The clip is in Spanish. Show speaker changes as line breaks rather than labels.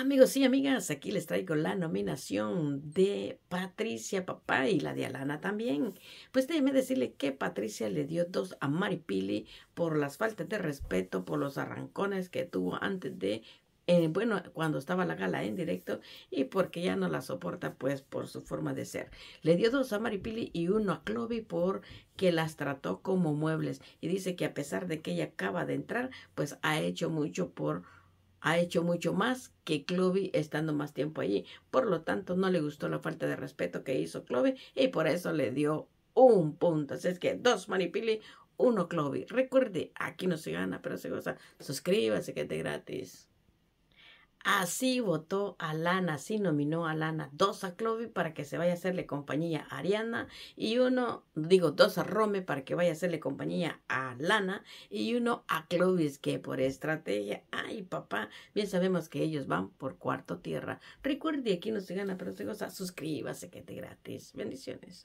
Amigos y amigas, aquí les traigo la nominación de Patricia Papá y la de Alana también. Pues déjenme decirle que Patricia le dio dos a Maripili por las faltas de respeto, por los arrancones que tuvo antes de eh, bueno, cuando estaba la gala en directo y porque ya no la soporta, pues por su forma de ser. Le dio dos a Maripili y uno a Clovi que las trató como muebles y dice que a pesar de que ella acaba de entrar, pues ha hecho mucho por ha hecho mucho más que Clovi estando más tiempo allí. Por lo tanto, no le gustó la falta de respeto que hizo Clovi y por eso le dio un punto. Así es que dos Manipili... uno Clovi. Recuerde, aquí no se gana, pero se goza. Suscríbase que es de gratis. Así votó a Lana, así nominó a Lana, dos a Clovi para que se vaya a hacerle compañía a Ariana y uno, digo, dos a Rome para que vaya a hacerle compañía a Lana y uno a Clovis que por estrategia y papá. Bien sabemos que ellos van por cuarto tierra. Recuerde, aquí no se gana, pero se goza. Suscríbase, que gratis. Bendiciones.